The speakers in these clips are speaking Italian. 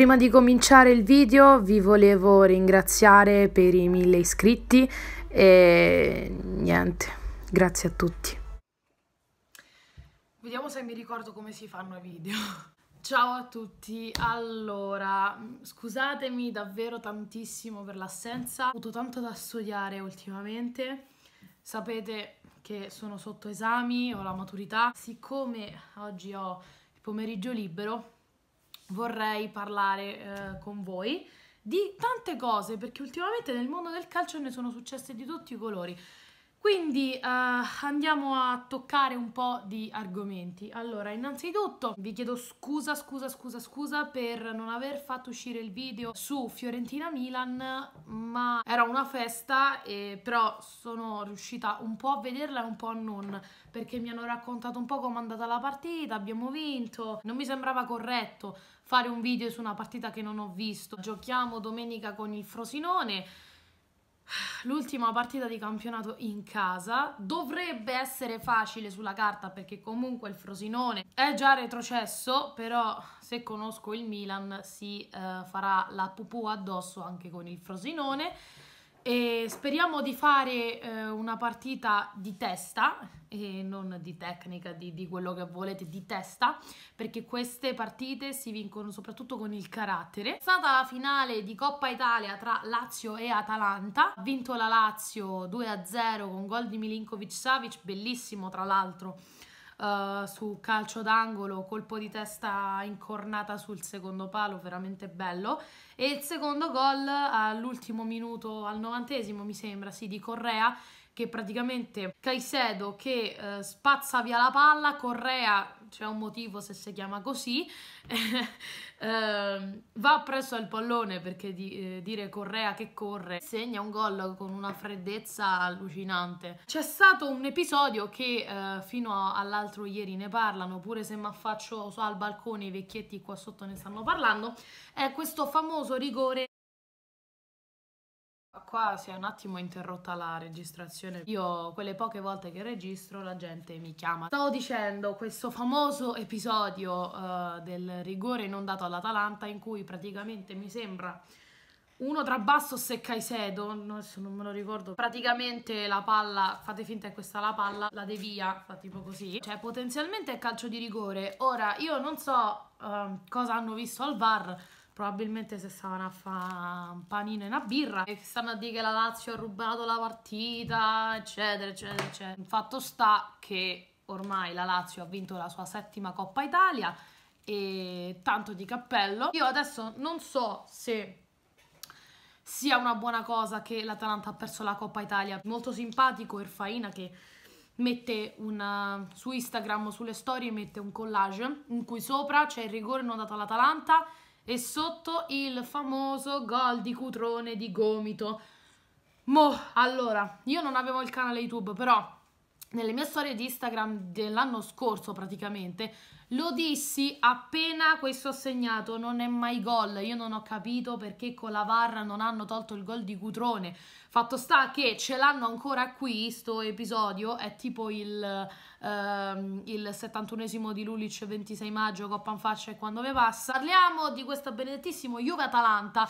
Prima di cominciare il video vi volevo ringraziare per i mille iscritti e niente, grazie a tutti. Vediamo se mi ricordo come si fanno i video. Ciao a tutti, allora scusatemi davvero tantissimo per l'assenza, ho avuto tanto da studiare ultimamente, sapete che sono sotto esami, ho la maturità, siccome oggi ho il pomeriggio libero vorrei parlare eh, con voi di tante cose perché ultimamente nel mondo del calcio ne sono successe di tutti i colori quindi eh, andiamo a toccare un po' di argomenti. Allora, innanzitutto vi chiedo scusa, scusa, scusa, scusa per non aver fatto uscire il video su Fiorentina Milan, ma era una festa e però sono riuscita un po' a vederla e un po' a non, perché mi hanno raccontato un po' com'è andata la partita, abbiamo vinto, non mi sembrava corretto fare un video su una partita che non ho visto. Giochiamo domenica con il Frosinone l'ultima partita di campionato in casa dovrebbe essere facile sulla carta perché comunque il Frosinone è già retrocesso però se conosco il Milan si eh, farà la pupù addosso anche con il Frosinone e speriamo di fare eh, una partita di testa e non di tecnica, di, di, quello che volete, di testa, perché queste partite si vincono soprattutto con il carattere. È stata la finale di Coppa Italia tra Lazio e Atalanta, ha vinto la Lazio 2-0 con gol di Milinkovic-Savic, bellissimo tra l'altro eh, su calcio d'angolo, colpo di testa incornata sul secondo palo, veramente bello. E il secondo gol all'ultimo minuto, al novantesimo mi sembra, sì, di Correa, che praticamente Caicedo che eh, spazza via la palla, Correa, c'è un motivo se si chiama così, eh, va presso il pallone perché di, eh, dire Correa che corre segna un gol con una freddezza allucinante. C'è stato un episodio che eh, fino all'altro ieri ne parlano, pure se mi affaccio so, al balcone i vecchietti qua sotto ne stanno parlando, è questo famoso rigore qua si è un attimo interrotta la registrazione. Io quelle poche volte che registro la gente mi chiama. Stavo dicendo questo famoso episodio uh, del rigore inondato all'Atalanta in cui praticamente mi sembra uno tra Bastos e Caicedo, non me lo ricordo, praticamente la palla, fate finta che questa la palla, la devia, fa tipo così, cioè potenzialmente è calcio di rigore. Ora, io non so uh, cosa hanno visto al VAR, probabilmente se stavano a fare un panino e una birra e stanno a dire che la Lazio ha rubato la partita, eccetera, eccetera, eccetera. Il fatto sta che ormai la Lazio ha vinto la sua settima Coppa Italia e tanto di cappello. Io adesso non so se sia una buona cosa che l'Atalanta ha perso la Coppa Italia. Molto simpatico Erfaina che mette una, su Instagram, sulle storie, mette un collage in cui sopra c'è il rigore non dato all'Atalanta e sotto il famoso gol di Cutrone di gomito. Mo, allora, io non avevo il canale YouTube, però nelle mie storie di Instagram dell'anno scorso praticamente, lo dissi appena questo segnato non è mai gol. Io non ho capito perché con la Varra non hanno tolto il gol di Cutrone. Fatto sta che ce l'hanno ancora qui, sto episodio, è tipo il, ehm, il 71esimo di Lulic, 26 maggio, Coppa in faccia e quando ve passa. Parliamo di questo benedettissimo Juve-Atalanta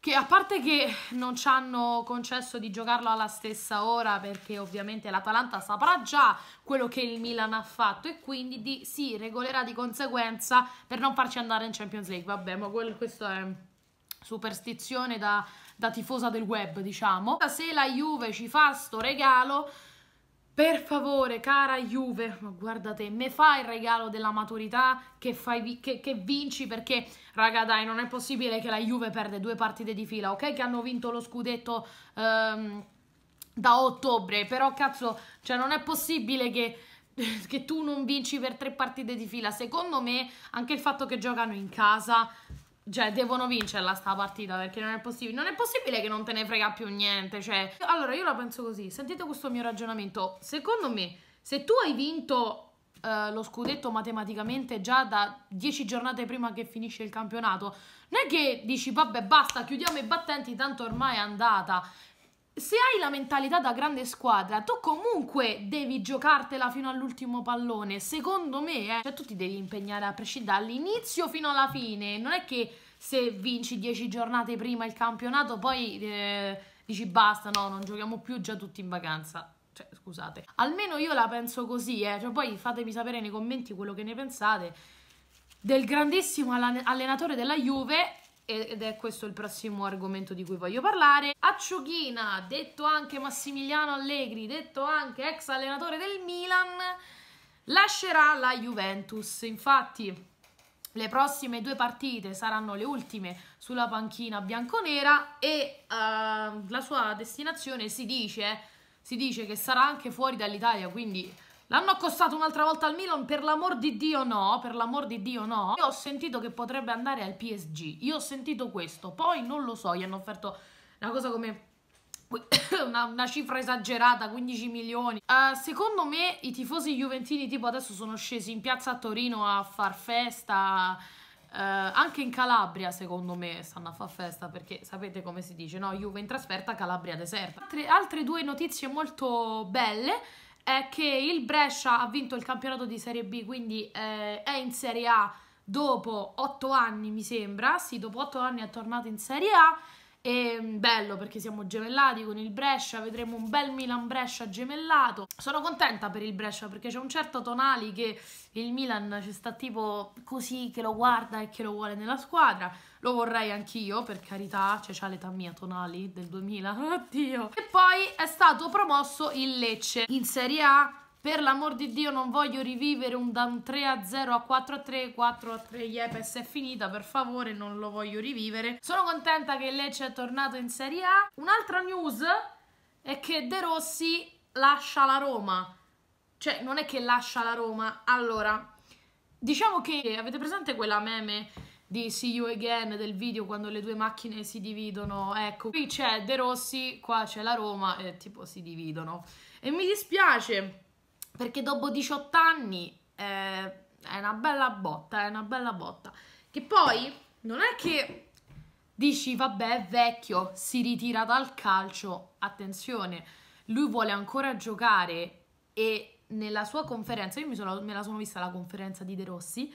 che a parte che non ci hanno concesso di giocarlo alla stessa ora perché ovviamente l'Atalanta saprà già quello che il Milan ha fatto e quindi di, si regolerà di conseguenza per non farci andare in Champions League vabbè ma quel, questo è superstizione da, da tifosa del web diciamo se la Juve ci fa sto regalo per favore, cara Juve, guardate, me fai il regalo della maturità che, fai, che, che, vinci perché, raga, dai, non è possibile che la Juve perde due partite di fila, ok? Che hanno vinto lo scudetto ehm, da ottobre, però, cazzo, cioè, non è possibile che, che tu non vinci per tre partite di fila. Secondo me, anche il fatto che giocano in casa cioè, devono vincerla sta partita perché non è possibile. Non è possibile che non te ne frega più niente. Cioè, allora io la penso così. Sentite questo mio ragionamento. Secondo me, se tu hai vinto Uh, lo scudetto matematicamente già da dieci giornate prima che finisce il campionato. Non è che dici vabbè basta, chiudiamo i battenti, tanto ormai è andata se hai la mentalità da grande squadra, tu comunque devi giocartela fino all'ultimo pallone, secondo me, eh. Cioè tu ti devi impegnare a prescindere dall'inizio fino alla fine, non è che se vinci dieci giornate prima il campionato poi eh, dici basta, no, non giochiamo più, già tutti in vacanza. Cioè, scusate, almeno io la penso così, eh. Cioè, poi fatemi sapere nei commenti quello che ne pensate del grandissimo allenatore della Juve ed è questo il prossimo argomento di cui voglio parlare. Acciughina, detto anche Massimiliano Allegri, detto anche ex allenatore del Milan, lascerà la Juventus. Infatti le prossime due partite saranno le ultime sulla panchina bianconera e uh, la sua destinazione si dice, si dice che sarà anche fuori dall'Italia, quindi L'hanno accostato un'altra volta al Milan, per l'amor di Dio no, per l'amor di Dio no. Io ho sentito che potrebbe andare al PSG, io ho sentito questo, poi non lo so, gli hanno offerto una cosa come... Una, una cifra esagerata, 15 milioni. Uh, secondo me i tifosi juventini tipo adesso sono scesi in piazza a Torino a far festa, Uh, anche in Calabria, secondo me, stanno a far festa perché sapete come si dice, no? Juve in trasferta, Calabria deserta. Altre, altre due notizie molto belle è che il Brescia ha vinto il campionato di Serie B, quindi eh, è in Serie A dopo 8 anni, mi sembra. Sì, dopo 8 anni è tornato in Serie A e mm, bello perché siamo gemellati con il Brescia, vedremo un bel Milan-Brescia gemellato. Sono contenta per il Brescia perché c'è un certo Tonali che il Milan ci sta tipo così che lo guarda e che lo vuole nella squadra. Lo vorrei anch'io, per carità, cioè c'ha l'età mia Tonali del 2000, oddio. E poi è stato promosso il Lecce in Serie A per l'amor di Dio non voglio rivivere un da un 3 a 0 a 4 a 3, 4 a 3, Yepes è finita, per favore non lo voglio rivivere. Sono contenta che Lecce è tornato in Serie A. Un'altra news è che De Rossi lascia la Roma. Cioè, non è che lascia la Roma. Allora, diciamo che avete presente quella meme di See You Again del video quando le due macchine si dividono. Ecco, qui c'è De Rossi, qua c'è la Roma e tipo si dividono. E mi dispiace perché dopo 18 anni eh, è una bella botta, è una bella botta. Che poi non è che dici vabbè è vecchio, si ritira dal calcio, attenzione, lui vuole ancora giocare e nella sua conferenza, io sono, me la sono vista la conferenza di De Rossi,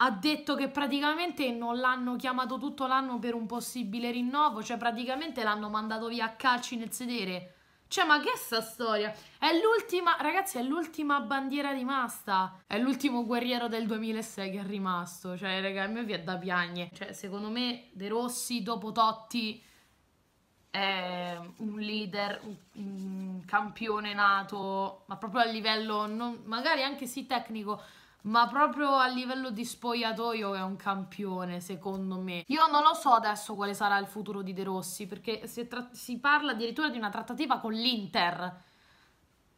ha detto che praticamente non l'hanno chiamato tutto l'anno per un possibile rinnovo, cioè praticamente l'hanno mandato via a calci nel sedere cioè, ma che è sta storia? È l'ultima, ragazzi, è l'ultima bandiera rimasta. È l'ultimo guerriero del 2006 che è rimasto. Cioè, raga, a me vi è da piagne. Cioè, secondo me De Rossi dopo Totti è un leader, un, campione nato, ma proprio a livello non, magari anche sì tecnico, ma proprio a livello di spogliatoio è un campione secondo me. Io non lo so adesso quale sarà il futuro di De Rossi perché si, si parla addirittura di una trattativa con l'Inter.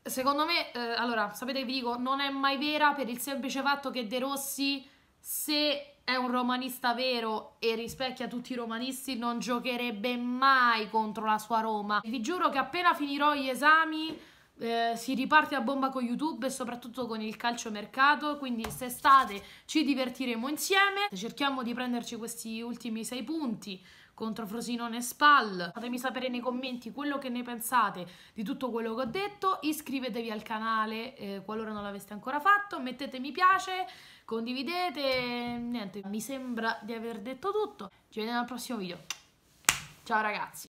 Secondo me, eh, allora, sapete che vi dico, non è mai vera per il semplice fatto che De Rossi, se è un romanista vero e rispecchia tutti i romanisti, non giocherebbe mai contro la sua Roma. Vi giuro che appena finirò gli esami eh, si riparte a bomba con YouTube e soprattutto con il calcio mercato, quindi quest'estate ci divertiremo insieme, cerchiamo di prenderci questi ultimi sei punti contro Frosinone e Spal. Fatemi sapere nei commenti quello che ne pensate di tutto quello che ho detto, iscrivetevi al canale eh, qualora non l'aveste ancora fatto, mettete mi piace, condividete, niente, mi sembra di aver detto tutto. Ci vediamo al prossimo video. Ciao ragazzi!